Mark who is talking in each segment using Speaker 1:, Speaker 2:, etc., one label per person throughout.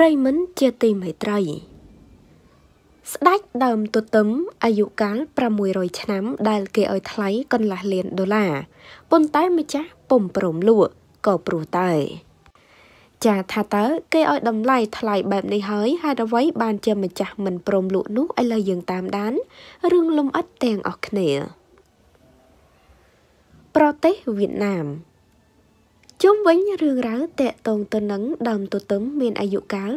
Speaker 1: ប្រិមិនជាទីមេត្រី ស្ដេចដើមទទឹមអាយុកាល600ឆ្នាំដែលគេឲ្យថ្លៃកន្លះលានដុល្លារប៉ុន្តែម្ចាស់ពុំព្រមលក់ក៏ព្រោះតែចាថាតើគេឲ្យតម្លៃថ្លៃបែបនេះហើយហេតុអ្វីបានជាម្ចាស់មិនព្រមលក់នោះឥឡូវយើងតាមដានរឿងលំអិតទាំងអស់គ្នា ប្រទេសវៀតណាមជុំវិញរឿងរ៉ាវតកតងទៅនឹងដើមទទឹមមានអាយុកាល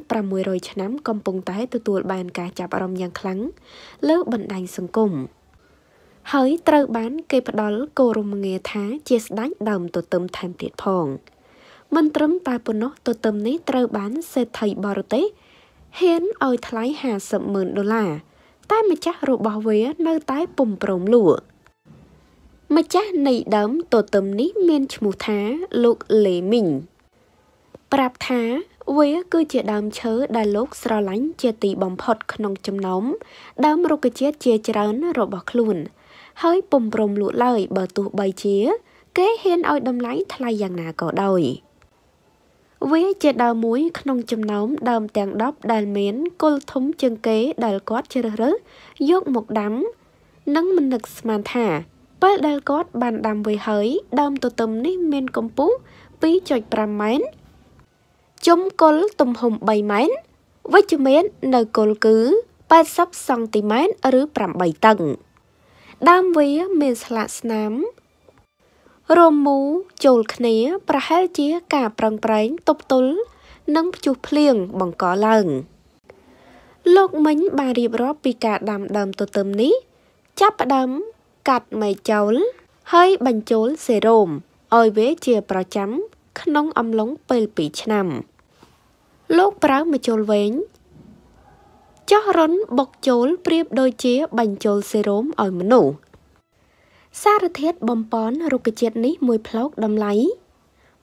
Speaker 1: 600ឆ្នាំកំពុងតែទទួលបានការចាប់អារម្មណ៍យ៉ាងខ្លាំងលើបណ្ដាញសង្គមហើយត្រូវបាន គេផ្ដល់គោរមងារថា ជាស្ដេចដើមទទឹមថែមទៀតផង មិនត្រឹមតែប៉ុណ្ណោះទទឹមនេះត្រូវបាន សេដ្ឋីបរទេសហ៊ានឲ្យថ្លៃ50ម៉ឺនដុល្លារតែម្ចាស់របស់វា នៅតែពុំព្រមលក់ម្ចាស់នៃដើមទទឹមនេះ មានឈ្មោះថាលោកលេមីងប្រាប់ថាវា គឺជាដើមឈើដែលលោក ស្រឡាញ់ជាទីបំផុត ក្នុងចំណោមដើមរុក្ខជាតិជាច្រើន របស់ខ្លួន ហើយពុំព្រមលក់ឡើយបើទោះបីជា គេហ៊ានឲ្យតម្លៃថ្លៃយ៉ាងណាក៏ដោយ វា ជាដើមមួយ ក្នុងចំណោមដើមទាំង10ដែលមានគល់ធំជាងគេដែលគាត់ ជ្រើសរើសយកមកដាំ និងមិននឹកស្មានថាពេលដែលគាត់បានដាំវៃហើយដើមទទឹមនេះ មានកម្ពស់2.5ម៉ែត្រជុំគល់ទំហំ3ម៉ែត្រវិជ្ជមាន នៅគល់គឺ80សង់ទីម៉ែត្រឬ8តឹងដើមវាមានស្លាកស្នាម រមូចូលគ្នា ប្រហែលជាការប្រឹងប្រែងទប់ទល់និងផ្ជុះភ្លៀងបង្កឡើងលោកមិញបានរៀបរាប់ពីការដាំដើមទទឹមនេះ ចាប់ផ្ដើមកាត់មេចោលហើយបញ្ចូលសេរ៉ូមឲ្យវាជាប្រចាំក្នុង អំឡុងពេល2ឆ្នាំ លោកប្រើមជុលវែងចោះរុនបុកចូលប្រៀបដូចជាបញ្ចូលសេរ៉ូមឲ្យមនុស្សសារធាតុបំប៉នរុក្ខជាតិនេះមួយផ្លោកតម្លៃ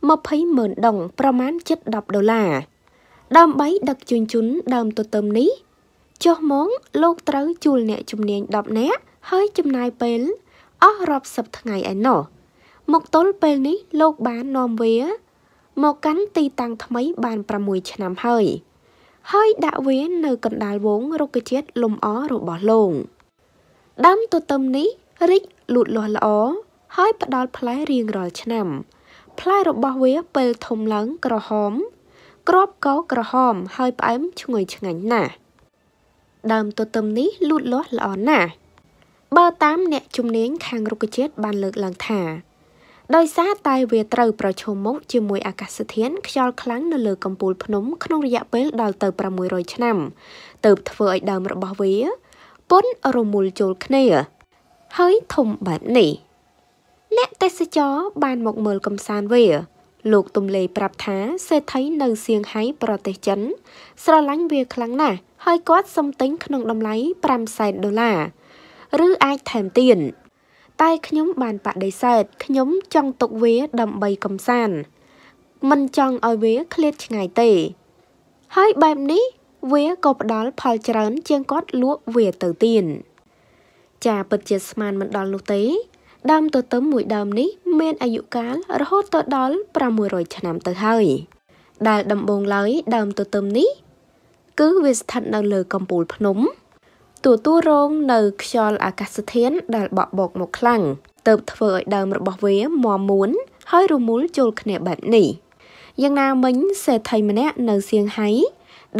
Speaker 1: 20ម៉ឺនដុងប្រមាណ710ដុល្លារដើម្បីដឹកជញ្ជូនដើមទទឹមនេះចុះមកលោកត្រូវជួលអ្នកជំនាញ10នាក់ហើយចំណាយពេលអស់រាប់សិបថ្ងៃឯណោះមកទល់ពេលនេះលោកបាននាំវាមកកាន់ទីតាំងថ្មីបាន6ឆ្នាំហើយ ហើយដាក់វានៅកណ្ដាលវងរុក្ខជាតិលំអរបស់លោកដើមទទឹមនេះរីកលូតលាស់ល្អហើយ ផ្ដល់ផ្លែរៀងរាល់ឆ្នាំផ្លែរបស់វាពេលធំឡើងក្រហមក្របកោក្រហមហើយផ្អែមឈ្ងុយឆ្ងាញ់ណាស់ដើមទទឹមនេះលូតលាស់ល្អណាស់បើតាមអ្នកជំនាញខាងរុក្ខជាតិបានលើកឡើងថា ដោយសារតែវាត្រូវប្រឈមមុខជាមួយអាកាសធាតុខ្យល់ខ្លាំងនៅលើកំពូលភ្នំ ក្នុងរយៈពេលដល់ទៅ600ឆ្នាំទើបធ្វើឲ្យដើមរបស់វា ពន់រមូលចូលគ្នាហើយធំបែបនេះអ្នកទេសចរបានមកមើលកំសាន្តវា លោកទំលេប្រាប់ថា សេដ្ឋីនៅសៀងហៃប្រទេសចិន ស្រឡាញ់វាខ្លាំងណាស់ហើយគាត់សុំទិញក្នុងតម្លៃ5សែនដុល្លារឬអាចថែមទៀតតែខ្ញុំបានបដិសេធខ្ញុំចង់ទុកវាដើម្បីកំសាន្តមិនចង់ឲ្យវាឃ្លាតឆ្ងាយទេហើយបែបនេះវាក៏ផ្ដល់ផលច្រើន ជាងគាត់លក់វាទៅទៀតចាពិតជាស្មានមិនដល់នោះទេដើមទទឹមមួយដើមនេះ មានអាយុកាលរហូតទៅដល់600ឆ្នាំទៅហើយដែលដំបូងឡើយដើមទទឹមនេះ គឺវាស្ថិតនៅលើ កំពូល ភ្នំទទួលរងនៅខ្យល់អាកាសធាតុដែលបក់បោកមកខ្លាំងទើបធ្វើឲ្យដើមរបស់វាមមមួនហើយរមូលចូលគ្នាបែបនេះយ៉ាងណាមិញសេដ្ឋីម្នាក់នៅសៀងហៃ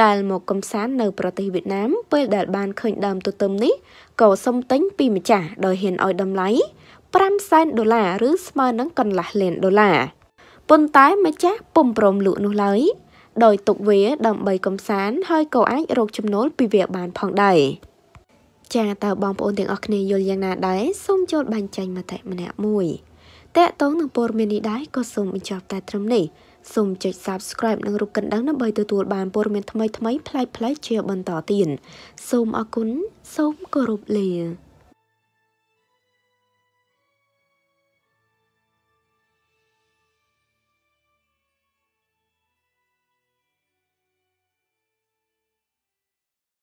Speaker 1: ដែលមកកំសាន្តនៅប្រទេសវៀតណាមពេលដែលបានឃើញដើមទទឹមនេះក៏សុំទិញពីម្ចាស់ដោយហ៊ានឲ្យតម្លៃ5សែនដុល្លារឬស្មើនឹងកន្លះលានដុល្លារប៉ុន្តែម្ចាស់ពុំព្រមលក់នោះឡើយដោយទុកវាដើម្បីកំសាន្តហើយក៏អាចរកចំណូលពីវាបានផងដែរចាតើបងប្អូនទាំងអស់គ្នាយល់យ៉ាងណាដែរសូមចូលបែងចែកមតិម្នាក់មួយតកតងនឹងព័ត៌មាននេះដែរក៏សូមបញ្ចប់តែត្រឹមនេះសូមចុច Subscribe និងរូបកណ្ដឹងដើម្បីទទួលបានព័ត៌មានថ្មីៗប្លែកៗជាបន្តទៀតសូមអរគុណសូមគោរពលា